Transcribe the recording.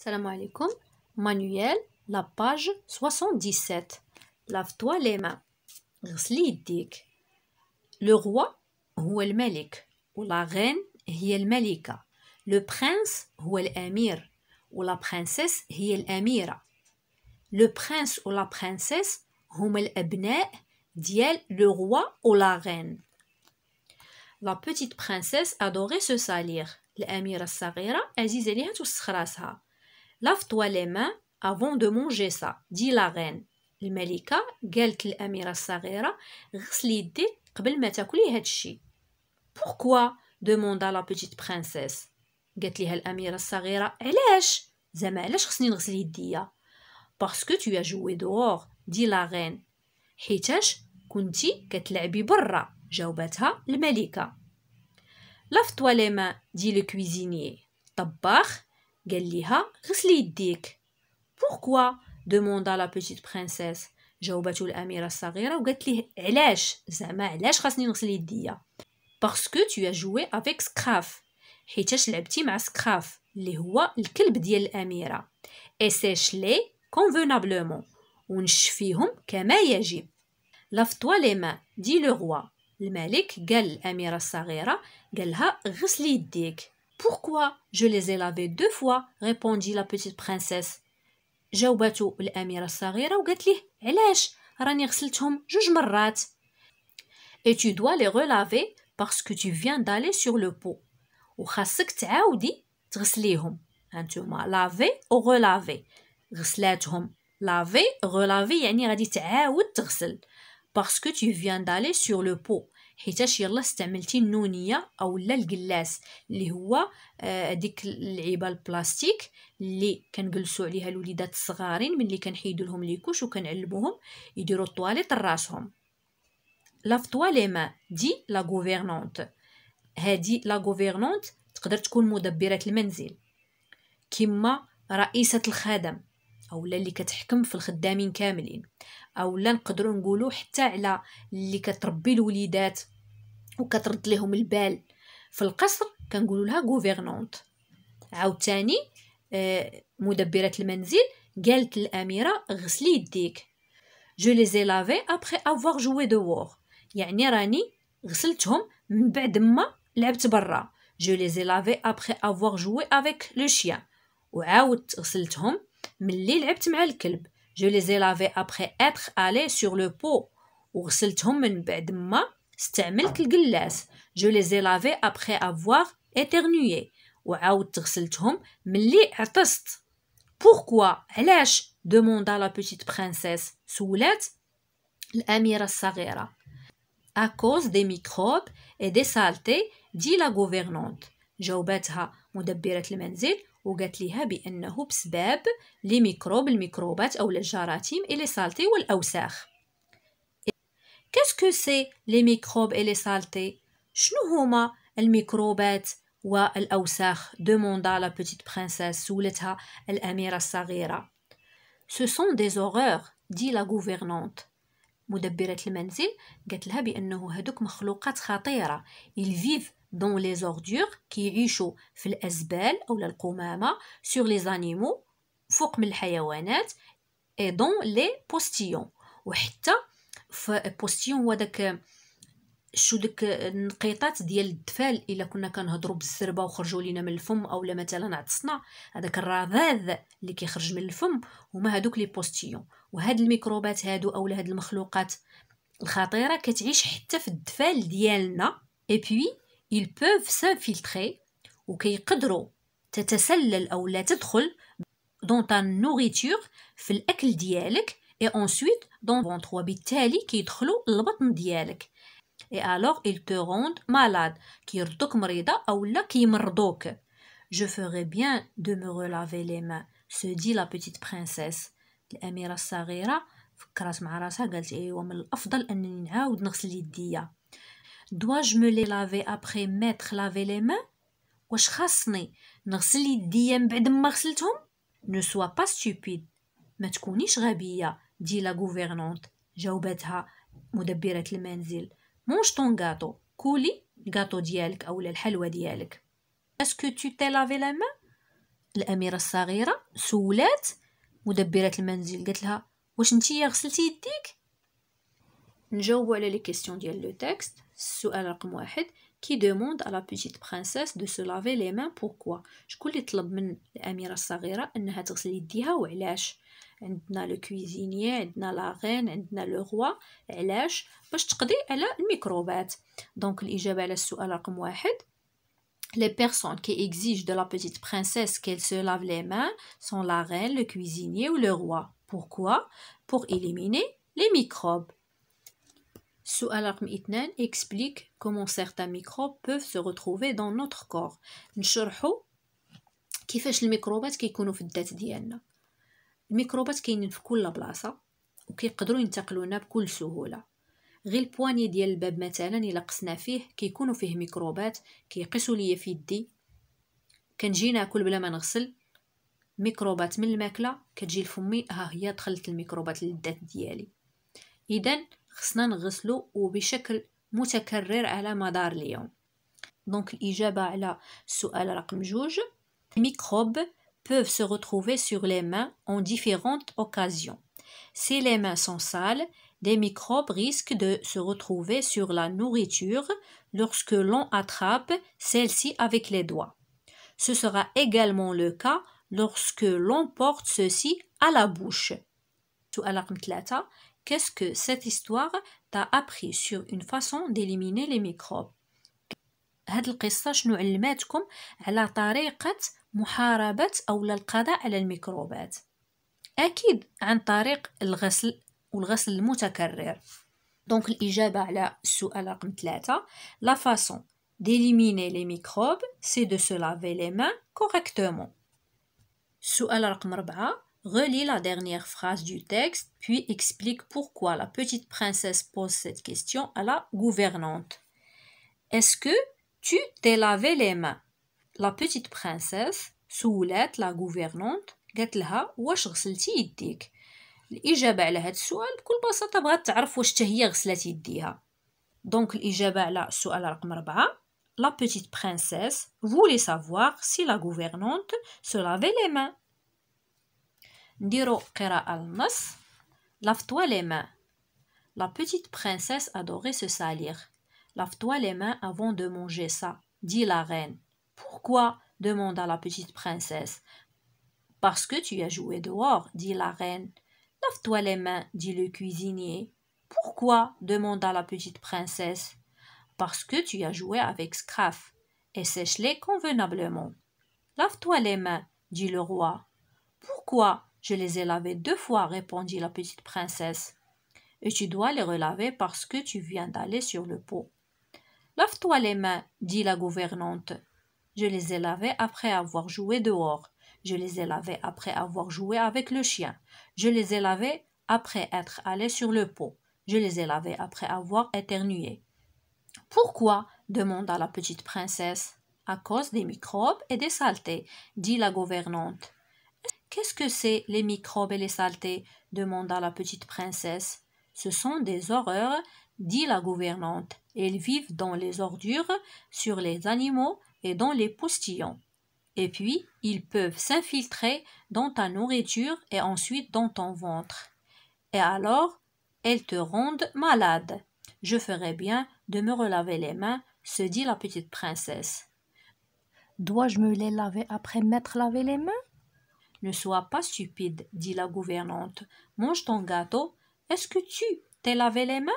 Salam alaikum. Manuel, la page 77. Lave-toi les mains. Le roi, el malik Ou la reine, el malika. Le prince, ou amir. Ou la princesse, el emira. Le prince ou la princesse, el الأبناء diel le roi ou la reine. La petite princesse adorait se salir. L'amira الصغيرة aziz عليها Lave-toi les mains avant de manger ça, dit la reine. الملكة قالت للأميرة الصغيرة غسلي يديك قبل ما تاكلي هادشي الشيء بوركوا دوموندا لا بيتيت برينسيس قالت ليها الأميرة الصغيرة علاش زعما علاش خصني نغسل يديا باسكو ا جوي دوغ دي لا رين حيتاش كنتي كتلعبي برا جاوبتها الملكة لافتوا لي ما دي لو كويزيني طباخ قال ليها غسلي يديك بوركوا دوموندا لا بيتيت برينسيس جاوبته الاميره الصغيره وقالت ليه علاش زعما علاش خاصني نغسل يديا باسكو تو جوي افيك سكراف حيتاش لعبتي مع سكراف اللي هو الكلب ديال الاميره اي سيش لي كونفونابلومون ونشفيهم كما يجب لافتوا لي ما دي لو روا الملك قال الاميره الصغيره قالها غسلي يديك Pourquoi je les ai lavés deux fois répondit la petite princesse. جاوبته الأميرة الصغيرة وقالت ليه علاش راني غسلتهم جوج مرات et tu dois les relaver parce que tu viens d'aller sur le pot وخاصك تعاودي تغسليهم هانتوما لافي او غولافي غسلاتهم لافي غولافي يعني غادي تعاود تغسل parce que tu viens d'aller sur le pot حيتاش يلا استعملتي النونيه اولا القلاس اللي هو آه، ديك اللعيبه البلاستيك اللي كنجلسوا عليها الوليدات الصغارين ملي كنحيدوا لهم ليكوش وكنعلموهم يديروا الطواليط لراسهم لا لي ما دي لا غوفيرنونت هادي لا غوفيرنونت تقدر تكون مدبره المنزل كما رئيسه الخدم اولا اللي كتحكم في الخدامين كاملين اولا نقدروا نقولوا حتى على اللي كتربي الوليدات وكترد لهم البال في القصر كنقولوا لها غوفيرنونت عاوتاني آه، مدبرة المنزل قالت للأميرة غسلي يديك جو لي زي لافي ابخي افواغ جوي دوور يعني راني غسلتهم من بعد ما لعبت برا جو لي زي لافي ابخي افواغ جوي افيك لو شيان وعاودت غسلتهم ملي لعبت مع الكلب جو لي زي لافي ابخي اتر الي سور لو بو وغسلتهم من بعد ما C'est les gilles, je les ai lavé après avoir éternité ou outre sultum, m'le est. Pourquoi, elle a la petite princesse Soulet, l'Amira Sarah. À cause des microbes et des salités, dit la gouvernante, j'aube ha, ou de Biretlemenze, ou de Habi en Hups Beb, les microbes, les microbes, ou les jaratim, et les salités ou les « Qu'est-ce que c'est les microbes et les saletés » El les microbes et les saletés ?» demanda la petite princesse, soulit el l'amira s'agira. « Ce sont des horreurs, » dit la gouvernante. Maudabirat le menzil dit qu'ils sont des êtres dangereux. Ils vivent dans les ordures qui riche dans les espèces ou sur les animaux, sur les animaux et dans les postillons. Et فبوستيون هو داك شو ديك النقيطات ديال الدفال الا كنا كنهضروا بالزربه وخرجوا لينا من الفم اولا مثلا عطسنا هذاك الرذاذ اللي كيخرج من الفم هما هادوك لي بوستيون وهاد الميكروبات هادو اولا هاد المخلوقات الخطيره كتعيش حتى في الدفال ديالنا اي بوي ils peuvent s'infiltrer وكيقدروا تتسلل او لا تدخل دون تا نوغيتور في الاكل ديالك et ensuite dans ton ventre وبالتالي كيدخلوا للبطن ديالك et alors ils te rendent malade كيردوك مريضه اولا كيمرضوك je ferais bien de me relaver les mains se dit la petite princesse الاميره الصغيره فكرات مع راسها قالت ايوا من الافضل انني نعاود نغسل يديا dois-je me les laver après m'être lavé les mains واش خاصني نغسل يديا من بعد ما غسلتهم ne sois pas stupide ما تكونيش غبيه دي لا غوفيرنونت جاوبتها مدبرة المنزل مونش طون غاتو كولي غاتو ديالك اولا الحلوى ديالك اسكو تو تي لافي لا مان الاميره الصغيره سولات مدبره المنزل قالت لها واش نتي غسلتي يديك نجاوبوا على لي كيسيون ديال لو تكست السؤال رقم واحد qui demande à la petite princesse de se laver les mains pourquoi Je شكون le طلب من الاميره الصغيره انها تغسل يديها وعلاش عندنا لو كويزينيي عندنا لا غين عندنا لو روا علاش باش تقضي على الميكروبات دونك الاجابه على السؤال رقم 1. Les personnes qui exigent de la petite princesse qu'elle se lave les mains sont la reine, le cuisinier ou le roi. Pourquoi Pour éliminer les microbes. السؤال رقم اثنان اكسبليك كومون certains ميكروب بوف سو retrouver دون notre corps نشرحو كيفاش الميكروبات كيكونوا في الذات ديالنا الميكروبات كاينين في كل بلاصه وكيقدروا ينتقلوا لنا بكل سهوله غير البواني ديال الباب مثلا الا قسنا فيه كيكونوا فيه ميكروبات كيقيسوا ليا في يدي كنجي ناكل بلا ما نغسل ميكروبات من الماكله كتجي لفمي ها هي دخلت الميكروبات للذات ديالي اذا Les microbes peuvent se retrouver sur les mains en différentes occasions. Si les mains sont sales, des microbes risquent de se retrouver sur la nourriture lorsque l'on attrape celle-ci avec les doigts. Ce sera également le cas lorsque l'on porte ceci à la bouche. Qu'est-ce que cette histoire t'a appris sur une façon d'éliminer les microbes? هل قسّم علميكم على طريقة محاربة أول القادة على الميكروبات. أكيد عن طريق الغسل والغسل المتكرر. donc la réponse à la sous la question 4 la façon d'éliminer les microbes c'est de se laver les mains correctement. سؤال رقم 4 relis la dernière phrase du texte, puis explique pourquoi la petite princesse pose cette question à la gouvernante. Est-ce que tu t'es lavé les mains La petite princesse souhaitait la gouvernante dit واش غسلتي يديك الاجابه على هذا السؤال بكل بغات تعرف واش يديها دونك La petite princesse voulait savoir si la gouvernante se lavait les mains. Diro Kera Almas, Lave-toi les mains. La petite princesse adorait se salir. Lave-toi les mains avant de manger ça, dit la reine. Pourquoi demanda la petite princesse. Parce que tu as joué dehors, dit la reine. Lave-toi les mains, dit le cuisinier. Pourquoi demanda la petite princesse. Parce que tu as joué avec Scraff, et sèche-les convenablement. Lave-toi les mains, dit le roi. Pourquoi je les ai lavés deux fois, répondit la petite princesse. Et tu dois les relaver parce que tu viens d'aller sur le pot. Lave-toi les mains, dit la gouvernante. Je les ai lavés après avoir joué dehors. Je les ai lavés après avoir joué avec le chien. Je les ai lavés après être allé sur le pot. Je les ai lavés après avoir éternué. Pourquoi demanda la petite princesse. À cause des microbes et des saletés, dit la gouvernante. Qu'est-ce que c'est les microbes et les saletés demanda la petite princesse. Ce sont des horreurs, dit la gouvernante. Elles vivent dans les ordures, sur les animaux et dans les postillons. Et puis, ils peuvent s'infiltrer dans ta nourriture et ensuite dans ton ventre. Et alors, elles te rendent malade. Je ferai bien de me relaver les mains, se dit la petite princesse. Dois-je me les laver après m'être lavé les mains ne sois pas stupide, dit la gouvernante. Mange ton gâteau. Est-ce que tu t'es lavé les mains